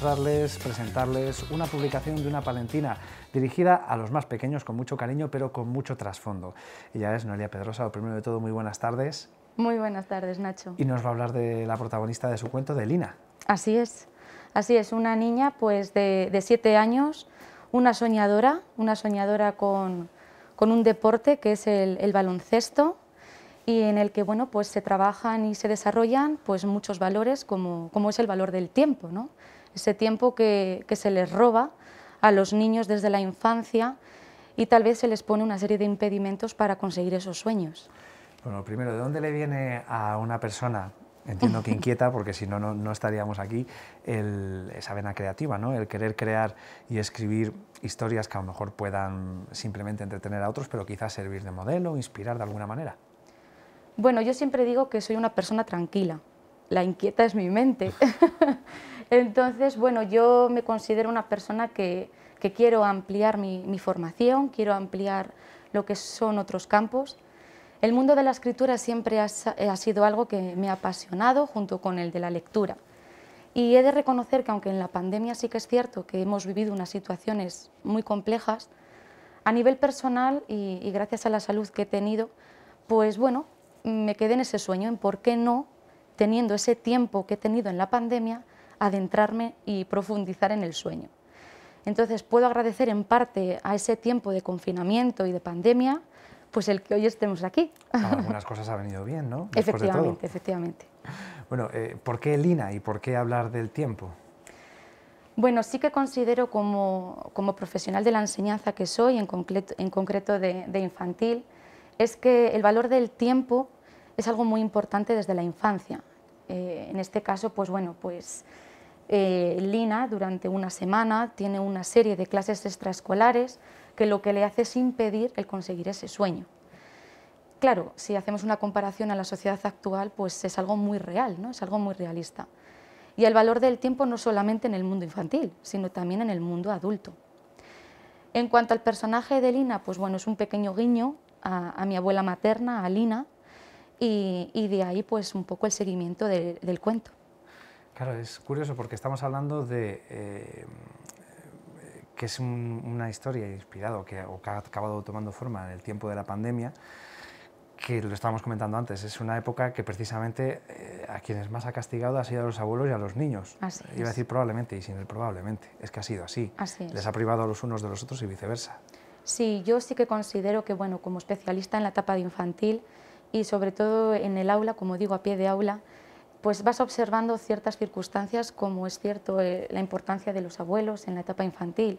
mostrarles, presentarles una publicación de una palentina dirigida a los más pequeños con mucho cariño pero con mucho trasfondo. Ella es Noelia Pedrosa, primero de todo, muy buenas tardes. Muy buenas tardes, Nacho. Y nos va a hablar de la protagonista de su cuento, de Lina. Así es, así es, una niña pues de, siete años, una soñadora, una soñadora con, con un deporte que es el, el, baloncesto y en el que bueno, pues se trabajan y se desarrollan pues muchos valores como, como es el valor del tiempo, ¿no? ese tiempo que, se les roba a los niños desde la infancia y tal vez se les pone una serie de impedimentos para conseguir esos sueños. Bueno, primero, ¿de dónde le viene a una persona entiendo que inquieta, porque si no, no estaríamos aquí, esa vena creativa, ¿no? el querer crear y escribir historias que a lo mejor puedan simplemente entretener a otros, pero quizás servir de modelo, inspirar de alguna manera. Bueno, yo siempre digo que soy una persona tranquila, la inquieta es mi mente, Entonces, bueno, yo me considero una persona que, quiero ampliar mi, formación, quiero ampliar lo que son otros campos. El mundo de la escritura siempre eh, ha, sido algo que me ha apasionado junto con el de la lectura. Y he de reconocer que aunque en la pandemia sí que es cierto que hemos vivido unas situaciones muy complejas, a nivel personal y, y, gracias a la salud que he tenido, pues bueno, me quedé en ese sueño, en por qué no, teniendo ese tiempo que he tenido en la pandemia, adentrarme y profundizar en el sueño. Entonces puedo agradecer en parte a ese tiempo de confinamiento y de pandemia, pues el que hoy estemos aquí. Ah, algunas cosas han venido bien, ¿no? efectivamente, efectivamente. Bueno, eh, ¿por qué Lina y por qué hablar del tiempo? Bueno, sí que considero como, como profesional de la enseñanza que soy, en concreto, de, infantil, es que el valor del tiempo es algo muy importante desde la infancia. Eh, en este caso, pues bueno, pues eh, Lina durante una semana tiene una serie de clases extraescolares que lo que le hace es impedir el conseguir ese sueño. Claro, si hacemos una comparación a la sociedad actual, pues es algo muy real, ¿no? es algo muy realista. Y el valor del tiempo no solamente en el mundo infantil, sino también en el mundo adulto. En cuanto al personaje de Lina, pues bueno, es un pequeño guiño a, mi abuela materna, a Lina, y, de ahí pues un poco el seguimiento del cuento. Claro, es curioso porque estamos hablando de eh, que es una historia inspirada que, o que ha acabado tomando forma en el tiempo de la pandemia, que lo estábamos comentando antes, es una época que precisamente eh, a quienes más ha castigado ha sido a los abuelos y a los niños. Iba a decir probablemente y sin el probablemente, es que ha sido así. Les ha privado a los unos de los otros y viceversa. Sí, yo sí que considero que, bueno, como especialista en la etapa de infantil y sobre todo en el aula, como digo, a pie de aula, pues vas observando ciertas circunstancias como es cierto eh, la importancia de los abuelos en la etapa infantil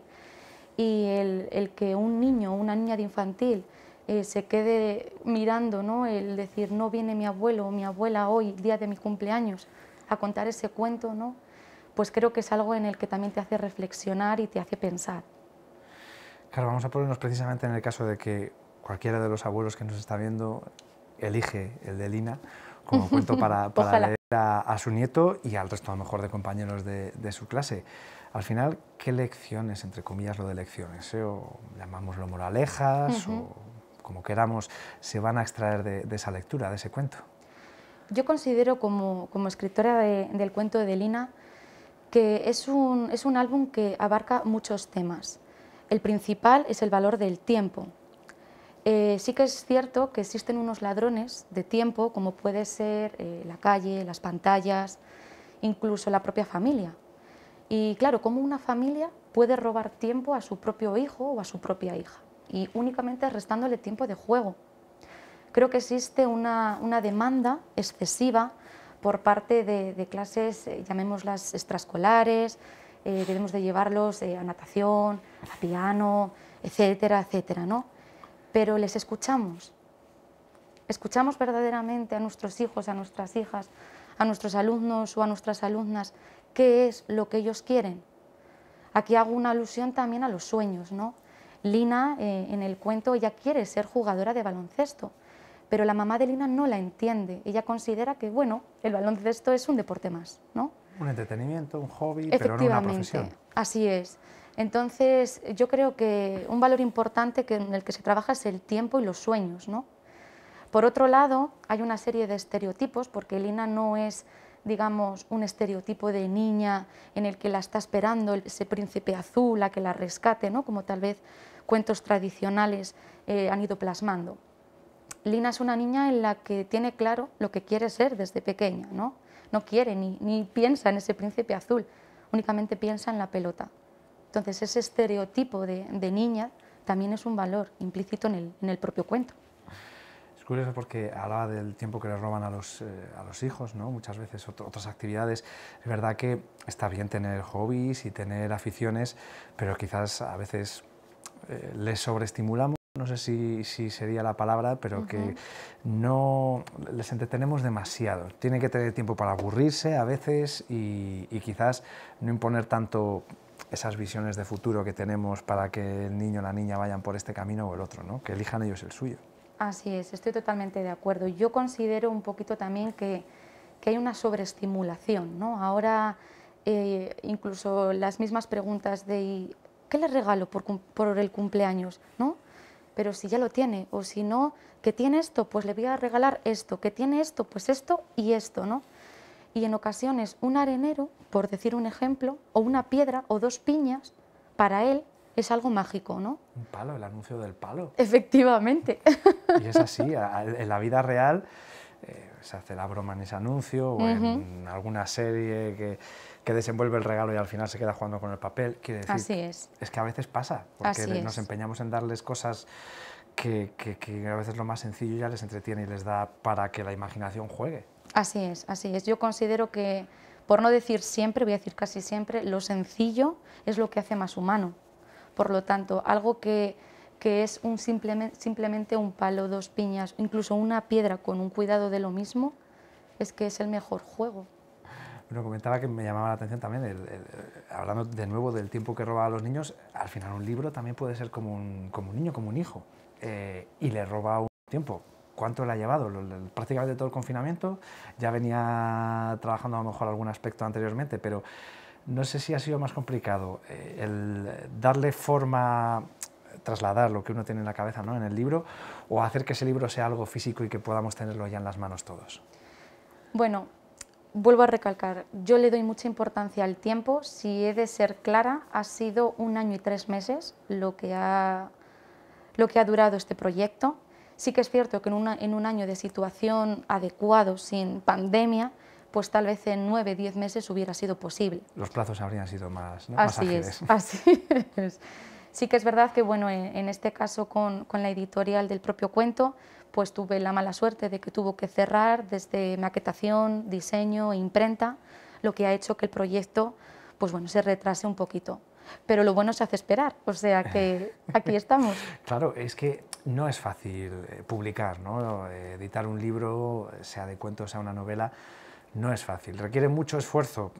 y el, que un niño o una niña de infantil eh, se quede mirando, ¿no? el decir no viene mi abuelo o mi abuela hoy, día de mi cumpleaños, a contar ese cuento, ¿no? pues creo que es algo en el que también te hace reflexionar y te hace pensar. Claro, vamos a ponernos precisamente en el caso de que cualquiera de los abuelos que nos está viendo elige el de Lina como cuento para, para leer a, su nieto y al resto a lo mejor de compañeros de, su clase. Al final, ¿qué lecciones, entre comillas lo de lecciones, eh? o llamámoslo moralejas, o como queramos, se van a extraer de, esa lectura, de ese cuento? Yo considero como, escritora del cuento de Lina que es un álbum que abarca muchos temas. El principal es el valor del tiempo, eh, sí que es cierto que existen unos ladrones de tiempo, como puede ser eh, la calle, las pantallas, incluso la propia familia. Y claro, ¿cómo una familia puede robar tiempo a su propio hijo o a su propia hija? Y únicamente restándole tiempo de juego. Creo que existe una, demanda excesiva por parte de, clases, eh, llamémoslas extraescolares, debemos de llevarlos a natación, a piano, etcétera, etcétera, ¿no? pero les escuchamos. Escuchamos verdaderamente a nuestros hijos, a nuestras hijas, a nuestros alumnos o a nuestras alumnas, qué es lo que ellos quieren. Aquí hago una alusión también a los sueños, ¿no? Lina, eh, en el cuento, ella quiere ser jugadora de baloncesto, pero la mamá de Lina no la entiende. Ella considera que, bueno, el baloncesto es un deporte más, ¿no? Un entretenimiento, un hobby, pero no una Así es. Entonces, yo creo que un valor importante en el que se trabaja es el tiempo y los sueños. ¿no? Por otro lado, hay una serie de estereotipos, porque Lina no es digamos, un estereotipo de niña en el que la está esperando ese príncipe azul a que la rescate, ¿no? como tal vez cuentos tradicionales eh, han ido plasmando. Lina es una niña en la que tiene claro lo que quiere ser desde pequeña, no, quiere ni piensa en ese príncipe azul, únicamente piensa en la pelota. Entonces ese estereotipo de, niña también es un valor implícito en el, propio cuento Es curioso porque hablaba del tiempo que le roban a los, eh, hijos, ¿no? muchas veces otras actividades. Es verdad que está bien tener hobbies y tener aficiones, pero quizás a veces eh, les sobreestimulamos. No sé si, sería la palabra, pero que no les entretenemos demasiado. Tienen que tener tiempo para aburrirse a veces y quizás no imponer tanto esas visiones de futuro que tenemos para que el niño o la niña vayan por este camino o el otro, ¿no? que elijan ellos el suyo. Así es, estoy totalmente de acuerdo. Yo considero un poquito también que, hay una sobreestimulación. ¿no? Ahora, eh, incluso las mismas preguntas de ¿qué le regalo por, el cumpleaños? ¿no? Pero si ya lo tiene, o si no, que tiene esto, pues le voy a regalar esto, que tiene esto, pues esto y esto. ¿no? y en ocasiones un arenero, por decir un ejemplo, o una piedra o dos piñas, para él es algo mágico, ¿no? Un palo, el anuncio del palo. Efectivamente. Y es así, en la vida real eh, se hace la broma en ese anuncio o en alguna serie que, desenvuelve el regalo y al final se queda jugando con el papel. así es. Es que a veces pasa, porque nos empeñamos en darles cosas que, a veces lo más sencillo ya les entretiene y les da para que la imaginación juegue. Así es, así es. Yo considero que, por no decir siempre, voy a decir casi siempre, lo sencillo es lo que hace más humano. Por lo tanto, algo que, es simplemente un palo, dos piñas, incluso una piedra con un cuidado de lo mismo, es que es el mejor juego. Bueno, comentaba que me llamaba la atención también, hablando de nuevo del tiempo que roba a los niños, al final un libro también puede ser como un, niño, como un hijo, eh, y le roba un tiempo. ¿cuánto le ha llevado? Prácticamente todo el confinamiento, ya venía trabajando a lo mejor algún aspecto anteriormente, pero no sé si ha sido más complicado eh, el darle forma trasladar lo que uno tiene en la cabeza ¿no? en el libro o hacer que ese libro sea algo físico y que podamos tenerlo ya en las manos todos? Bueno, vuelvo a recalcar, yo le doy mucha importancia al tiempo, si he de ser clara, ha sido un año y tres meses lo que ha, lo que ha durado este proyecto. Sí que es cierto que en, en un año de situación adecuado, sin pandemia, pues tal vez en nueve, diez meses hubiera sido posible. Los plazos habrían sido más, así ágiles. Es, así es. Sí que es verdad que bueno, eh, en, este caso con, con, la editorial del propio cuento, pues tuve la mala suerte de que tuvo que cerrar desde maquetación, diseño, imprenta, lo que ha hecho que el proyecto pues bueno, se retrase un poquito. Pero lo bueno se hace esperar, o sea que aquí estamos. claro, es que no es fácil eh, publicar, ¿no? Eh, editar un libro, sea de cuentos, sea una novela, no es fácil. Requiere mucho esfuerzo,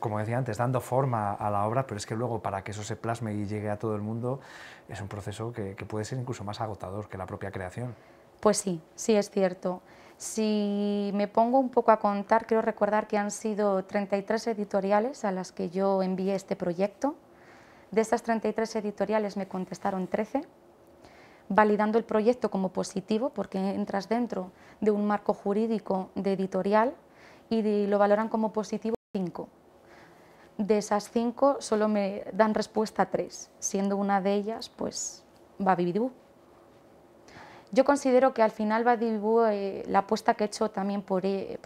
como decía antes, dando forma a la obra, pero es que luego para que eso se plasme y llegue a todo el mundo es un proceso que, que puede ser incluso más agotador que la propia creación. Pues sí, sí es cierto. Si me pongo un poco a contar, quiero recordar que han sido 33 editoriales a las que yo envié este proyecto. De estas 33 editoriales me contestaron 13 validando el proyecto como positivo porque entras dentro de un marco jurídico de editorial y lo valoran como positivo cinco. De esas cinco solo me dan respuesta tres, siendo una de ellas pues Babibibú. Yo considero que al final va eh, la apuesta que he hecho también eh,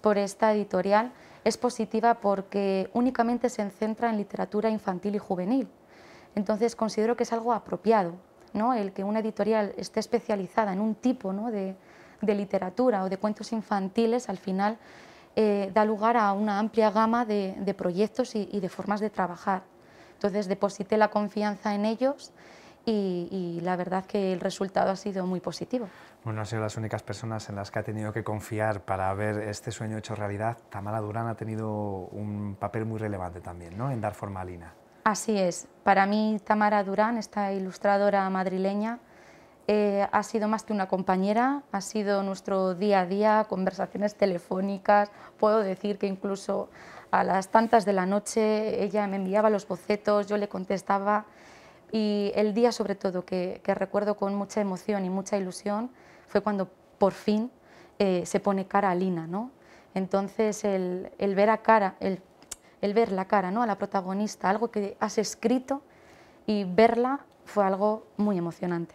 por esta editorial, es positiva porque únicamente se centra en literatura infantil y juvenil. Entonces considero que es algo apropiado, el que una editorial esté especializada en un tipo de, literatura o de cuentos infantiles, al final eh, da lugar a una amplia gama de, proyectos y, de formas de trabajar. Entonces deposité la confianza en ellos y, la verdad que el resultado ha sido muy positivo. Bueno, han sido las únicas personas en las que ha tenido que confiar para ver este sueño hecho realidad. Tamara Durán ha tenido un papel muy relevante también, En dar forma a Lina. Así es. Para mí, Tamara Durán, esta ilustradora madrileña, eh, ha sido más que una compañera, ha sido nuestro día a día, conversaciones telefónicas. Puedo decir que incluso a las tantas de la noche ella me enviaba los bocetos, yo le contestaba. Y el día, sobre todo, que, recuerdo con mucha emoción y mucha ilusión, fue cuando por fin eh, se pone cara a Lina. ¿no? Entonces, el, el ver a cara, el el ver la cara ¿no? a la protagonista, algo que has escrito y verla fue algo muy emocionante.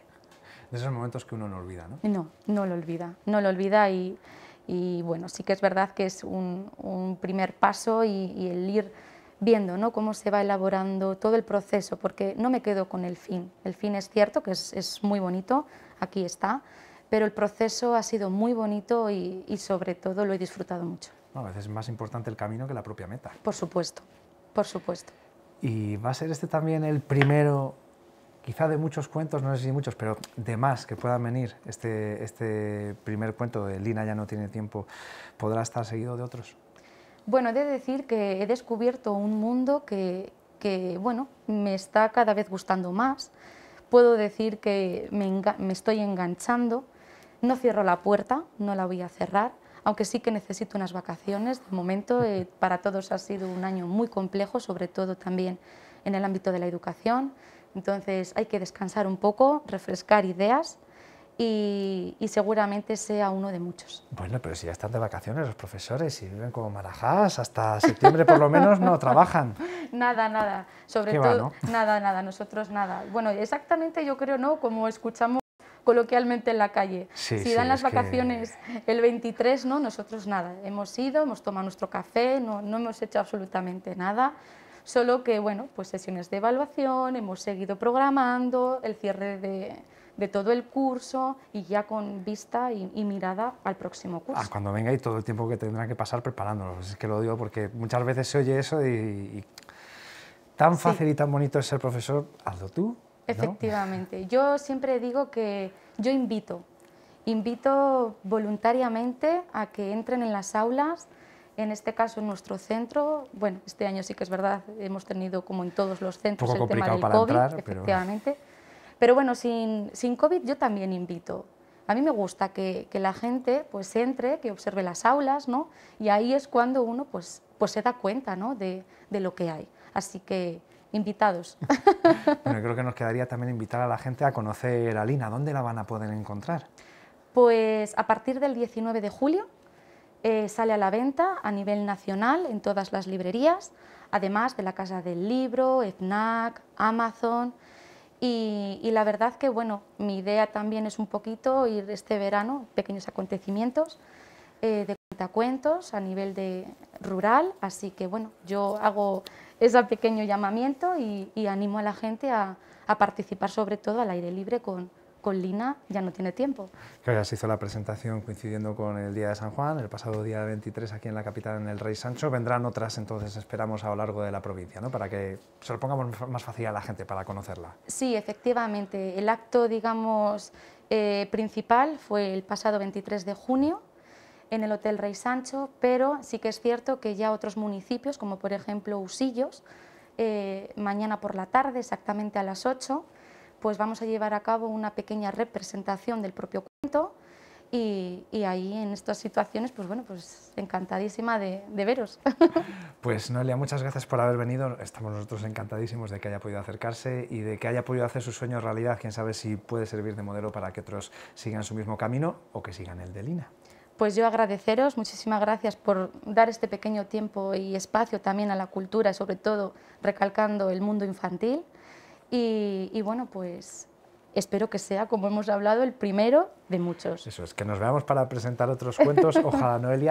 De esos momentos que uno no olvida, ¿no? No, no lo olvida, no lo olvida y, bueno, sí que es verdad que es un, primer paso y, el ir viendo ¿no? cómo se va elaborando todo el proceso, porque no me quedo con el fin. El fin es cierto que es, muy bonito, aquí está, pero el proceso ha sido muy bonito y sobre todo lo he disfrutado mucho a veces es más importante el camino que la propia meta. Por supuesto, por supuesto. Y va a ser este también el primero, quizá de muchos cuentos, no sé si muchos, pero de más que puedan venir. Este, este primer cuento de Lina ya no tiene tiempo, ¿podrá estar seguido de otros? Bueno, he de decir que he descubierto un mundo que, bueno, me está cada vez gustando más. Puedo decir que me, me estoy enganchando. No cierro la puerta, no la voy a cerrar aunque sí que necesito unas vacaciones. De momento, eh, para todos ha sido un año muy complejo, sobre todo también en el ámbito de la educación. Entonces hay que descansar un poco, refrescar ideas y, seguramente sea uno de muchos. Bueno, pero si ya están de vacaciones los profesores y viven como marajás, hasta septiembre por lo menos no trabajan. Nada, nada. Sobre todo, nada, nada. Nosotros nada. Bueno, exactamente yo creo, ¿no? Como escuchamos coloquialmente en la calle. si dan las vacaciones el 23, no, nosotros nada. Hemos ido, hemos tomado nuestro café, no, hemos hecho absolutamente nada. Solo que, bueno, pues sesiones de evaluación, hemos seguido programando, el cierre de, todo el curso y ya con vista y, mirada al próximo ah, curso. Ah, cuando venga y todo el tiempo que tendrán que pasar preparándolo, pues Es que lo digo porque muchas veces se oye eso y, tan fácil y tan bonito es ser profesor, hazlo tú, Efectivamente. Yo siempre digo que yo invito, invito voluntariamente a que entren en las aulas, en este caso en nuestro centro, bueno, este año sí que es verdad, hemos tenido como en todos los centros el tema del COVID, efectivamente. Pero... bueno, sin, sin COVID yo también invito. A mí me gusta que, la gente pues entre, que observe las aulas, ¿no? Y ahí es cuando uno pues, pues se da cuenta, ¿no? de, de lo que hay. Así que invitados. bueno, creo que nos quedaría también invitar a la gente a conocer a Lina. ¿Dónde la van a poder encontrar? Pues a partir del 19 de julio eh, sale a la venta a nivel nacional en todas las librerías, además de la Casa del Libro, FNAC, Amazon. Y, la verdad que bueno, mi idea también es un poquito ir este verano, pequeños acontecimientos eh, de cuentacuentos a nivel de rural, así que bueno, yo hago es un pequeño llamamiento y, animo a la gente a, participar sobre todo al aire libre con, con Lina, ya no tiene tiempo. que ya se hizo la presentación coincidiendo con el Día de San Juan, el pasado día 23 aquí en la capital, en el Rey Sancho. Vendrán otras entonces, esperamos, a lo largo de la provincia, ¿no? para que se lo pongamos más fácil a la gente para conocerla. Sí, efectivamente. El acto, digamos, eh, principal fue el pasado 23 de junio en el Hotel Rey Sancho, pero sí que es cierto que ya otros municipios, como por ejemplo Usillos, eh, mañana por la tarde, exactamente a las 8, pues vamos a llevar a cabo una pequeña representación del propio cuento y, ahí en estas situaciones, pues bueno, pues encantadísima de, veros. Pues Noelia, muchas gracias por haber venido, estamos nosotros encantadísimos de que haya podido acercarse y de que haya podido hacer su sueño realidad, quién sabe si puede servir de modelo para que otros sigan su mismo camino o que sigan el de Lina pues yo agradeceros, muchísimas gracias por dar este pequeño tiempo y espacio también a la cultura, sobre todo recalcando el mundo infantil. Y, bueno, pues espero que sea, como hemos hablado, el primero de muchos. Eso es, que nos veamos para presentar otros cuentos. Ojalá, Noelia.